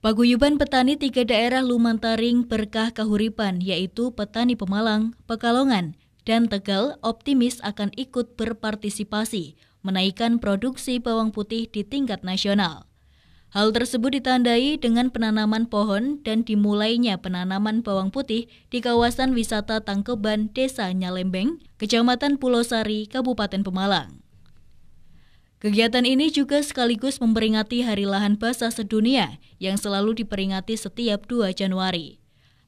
Paguyuban petani tiga daerah Lumantaring berkah kahuripan yaitu petani Pemalang, Pekalongan, dan Tegal optimis akan ikut berpartisipasi menaikkan produksi bawang putih di tingkat nasional. Hal tersebut ditandai dengan penanaman pohon dan dimulainya penanaman bawang putih di kawasan wisata Tangkeban, Desa Nyalembeng, Kecamatan Pulau Sari, Kabupaten Pemalang. Kegiatan ini juga sekaligus memperingati Hari Lahan Basah Sedunia yang selalu diperingati setiap 2 Januari.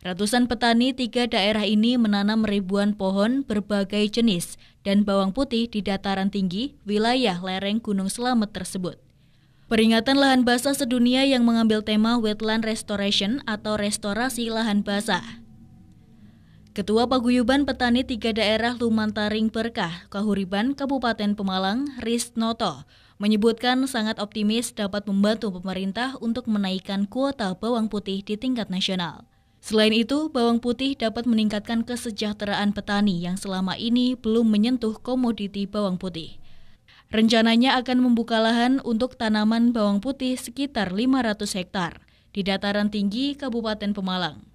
Ratusan petani tiga daerah ini menanam ribuan pohon berbagai jenis dan bawang putih di dataran tinggi wilayah lereng Gunung Selamet tersebut. Peringatan lahan basah sedunia yang mengambil tema Wetland Restoration atau restorasi lahan basah. Ketua Paguyuban Petani Tiga Daerah Lumantaring Berkah, Kahuriban, Kabupaten Pemalang, Riz Noto, menyebutkan sangat optimis dapat membantu pemerintah untuk menaikkan kuota bawang putih di tingkat nasional. Selain itu, bawang putih dapat meningkatkan kesejahteraan petani yang selama ini belum menyentuh komoditi bawang putih. Rencananya akan membuka lahan untuk tanaman bawang putih sekitar 500 hektar di dataran tinggi Kabupaten Pemalang.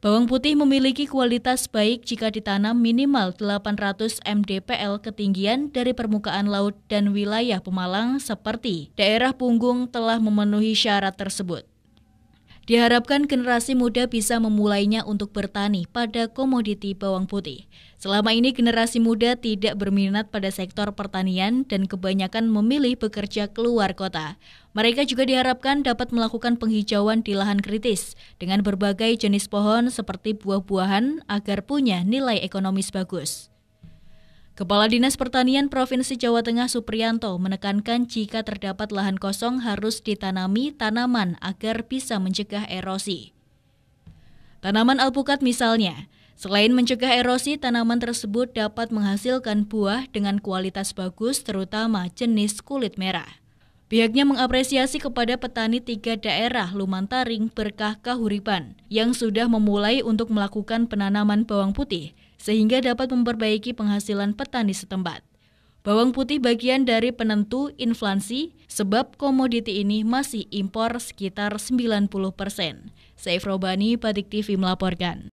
Bawang putih memiliki kualitas baik jika ditanam minimal 800 mdpl ketinggian dari permukaan laut dan wilayah Pemalang seperti daerah punggung telah memenuhi syarat tersebut. Diharapkan generasi muda bisa memulainya untuk bertani pada komoditi bawang putih. Selama ini generasi muda tidak berminat pada sektor pertanian dan kebanyakan memilih bekerja keluar kota. Mereka juga diharapkan dapat melakukan penghijauan di lahan kritis dengan berbagai jenis pohon seperti buah-buahan agar punya nilai ekonomis bagus. Kepala Dinas Pertanian Provinsi Jawa Tengah Suprianto menekankan jika terdapat lahan kosong harus ditanami tanaman agar bisa mencegah erosi. Tanaman alpukat misalnya, selain mencegah erosi, tanaman tersebut dapat menghasilkan buah dengan kualitas bagus terutama jenis kulit merah. Pihaknya mengapresiasi kepada petani tiga daerah Lumantaring, Berkah, Kahuripan yang sudah memulai untuk melakukan penanaman bawang putih sehingga dapat memperbaiki penghasilan petani setempat. Bawang putih bagian dari penentu inflasi sebab komoditi ini masih impor sekitar 90 persen. Saif Robani, Batik TV melaporkan.